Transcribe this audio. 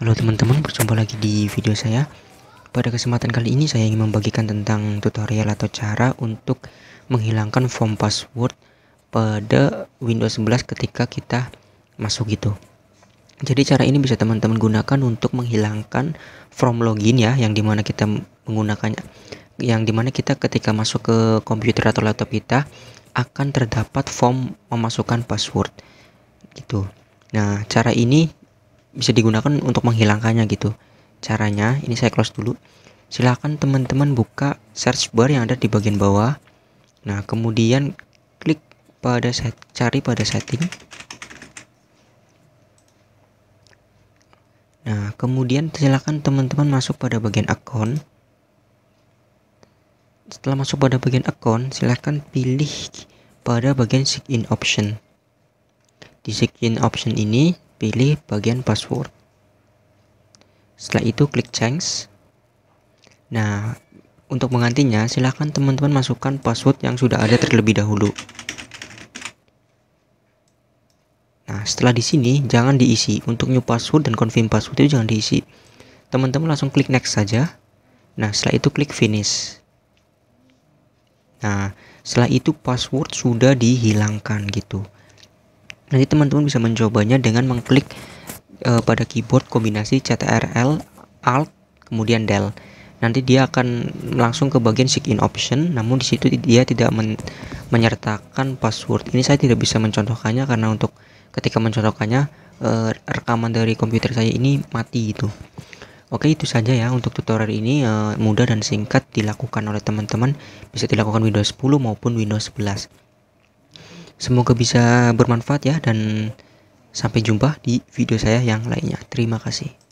Halo teman-teman, berjumpa lagi di video saya. Pada kesempatan kali ini saya ingin membagikan tentang tutorial atau cara untuk menghilangkan form password pada Windows 11 ketika kita masuk gitu. Jadi cara ini bisa teman-teman gunakan untuk menghilangkan form login ya yang dimana kita menggunakannya, yang dimana kita ketika masuk ke komputer atau laptop kita akan terdapat form memasukkan password gitu. Nah, cara ini bisa digunakan untuk menghilangkannya gitu caranya ini saya close dulu silahkan teman-teman buka search bar yang ada di bagian bawah nah kemudian klik pada set cari pada setting nah kemudian silahkan teman-teman masuk pada bagian account setelah masuk pada bagian account silahkan pilih pada bagian sign in option di sign in option ini Pilih bagian password. Setelah itu klik change. Nah, untuk menggantinya silahkan teman-teman masukkan password yang sudah ada terlebih dahulu. Nah, setelah di sini jangan diisi untuk new password dan confirm password itu jangan diisi. Teman-teman langsung klik next saja. Nah, setelah itu klik finish. Nah, setelah itu password sudah dihilangkan gitu. Nanti teman-teman bisa mencobanya dengan mengklik e, pada keyboard kombinasi CTRL, Alt, kemudian Del. Nanti dia akan langsung ke bagian Sign In Option, namun di situ dia tidak men menyertakan password. Ini saya tidak bisa mencontohkannya karena untuk ketika mencontohkannya e, rekaman dari komputer saya ini mati itu. Oke itu saja ya untuk tutorial ini uh, mudah dan singkat dilakukan oleh teman-teman bisa dilakukan Windows 10 maupun Windows 11 Semoga bisa bermanfaat ya dan sampai jumpa di video saya yang lainnya. Terima kasih.